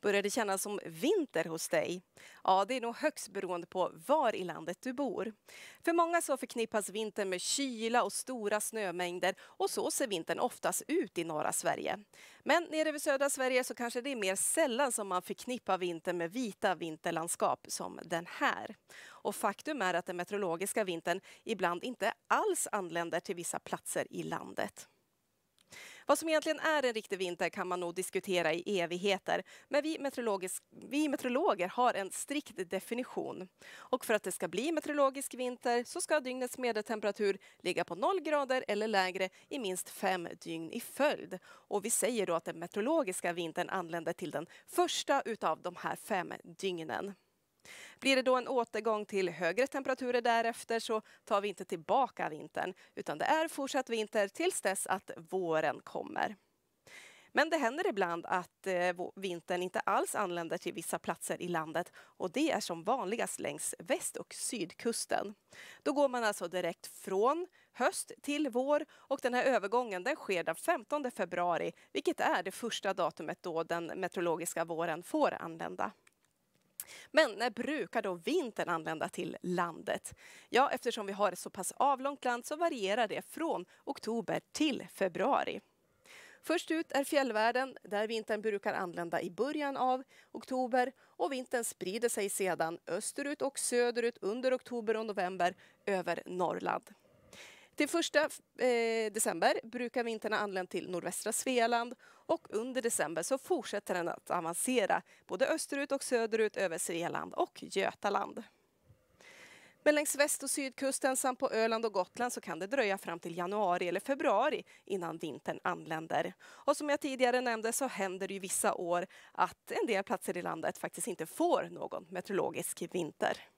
Börjar det kännas som vinter hos dig? Ja, det är nog högst beroende på var i landet du bor. För många så förknippas vintern med kyla och stora snömängder och så ser vintern oftast ut i norra Sverige. Men nere vid södra Sverige så kanske det är mer sällan som man förknippar vintern med vita vinterlandskap som den här. Och faktum är att den meteorologiska vintern ibland inte alls anländer till vissa platser i landet. Vad som egentligen är en riktig vinter kan man nog diskutera i evigheter, men vi, vi meteorologer har en strikt definition. Och för att det ska bli meteorologisk vinter så ska dygnets medeltemperatur ligga på 0 grader eller lägre i minst fem dygn i följd. Och vi säger då att den meteorologiska vintern anländer till den första utav de här fem dygnen. Blir det då en återgång till högre temperaturer därefter så tar vi inte tillbaka vintern, utan det är fortsatt vinter tills dess att våren kommer. Men det händer ibland att eh, vintern inte alls anländer till vissa platser i landet och det är som vanligast längs väst och sydkusten. Då går man alltså direkt från höst till vår och den här övergången den sker den 15 februari vilket är det första datumet då den meteorologiska våren får anlända. Men när brukar då vintern anlända till landet? Ja, eftersom vi har ett så pass avlångt land så varierar det från oktober till februari. Först ut är fjällvärlden där vintern brukar anlända i början av oktober och vintern sprider sig sedan österut och söderut under oktober och november över Norrland. Till första eh, december brukar vintern ha anlänt till nordvästra Svealand och under december så fortsätter den att avancera både österut och söderut över Svealand och Götaland. Men längs väst och sydkusten samt på Öland och Gotland så kan det dröja fram till januari eller februari innan vintern anländer. Och som jag tidigare nämnde så händer det ju vissa år att en del platser i landet faktiskt inte får någon meteorologisk vinter.